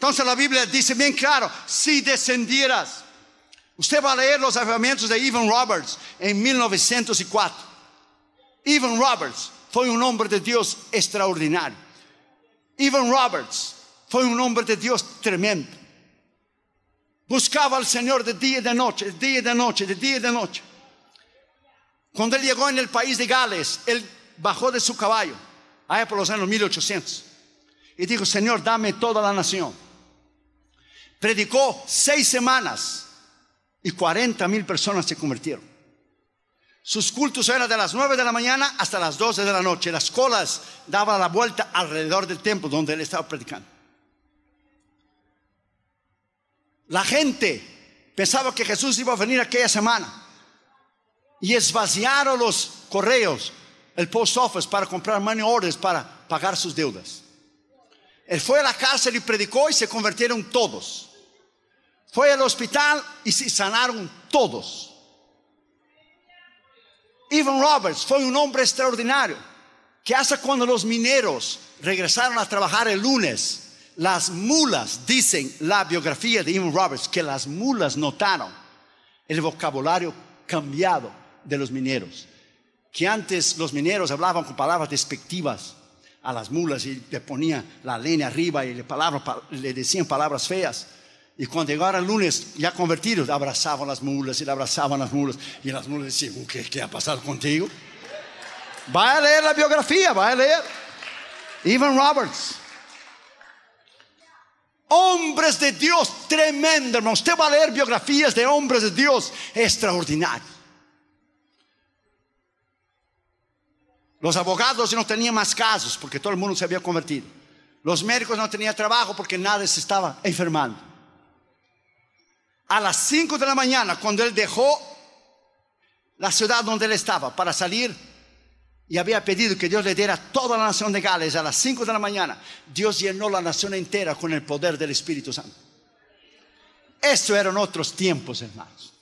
Entonces la Biblia dice bien claro, si descendieras, usted va a leer los avivamientos de Evan Roberts en 1904. Evan Roberts fue un hombre de Dios extraordinario. Evan Roberts fue un hombre de Dios tremendo. Buscaba al Señor de día y de noche, de día y de noche, de día y de noche. Cuando él llegó en el país de Gales, él bajó de su caballo, allá por los años 1800, y dijo, Señor, dame toda la nación. Predicó seis semanas y 40 mil personas se convirtieron. Sus cultos eran de las 9 de la mañana hasta las 12 de la noche. Las colas daban la vuelta alrededor del templo donde él estaba predicando. La gente pensaba que Jesús iba a venir aquella semana y esvaziaron los correos, el post office para comprar money para pagar sus deudas. Él fue a la cárcel y predicó y se convirtieron todos fue al hospital y se sanaron todos. Ivan Roberts fue un hombre extraordinario que hasta cuando los mineros regresaron a trabajar el lunes, las mulas, dicen la biografía de Ivan Roberts, que las mulas notaron el vocabulario cambiado de los mineros, que antes los mineros hablaban con palabras despectivas a las mulas y le ponían la leña arriba y le decían palabras feas. Y cuando llegara el lunes, ya convertidos, abrazaban las mulas y le abrazaban las mulas. Y las mulas decían, ¿qué, ha pasado contigo? Vaya a leer la biografía, vaya a leer. Evan Roberts. Hombres de Dios, tremendo, hermano. Usted va a leer biografías de hombres de Dios, extraordinarios Los abogados no tenían más casos porque todo el mundo se había convertido. Los médicos no tenían trabajo porque nadie se estaba enfermando a las 5 de la mañana, cuando él dejó la ciudad donde él estaba para salir y había pedido que Dios le diera toda la nación de Gales a las 5 de la mañana, Dios llenó la nación entera con el poder del Espíritu Santo. Eso eran otros tiempos, hermanos.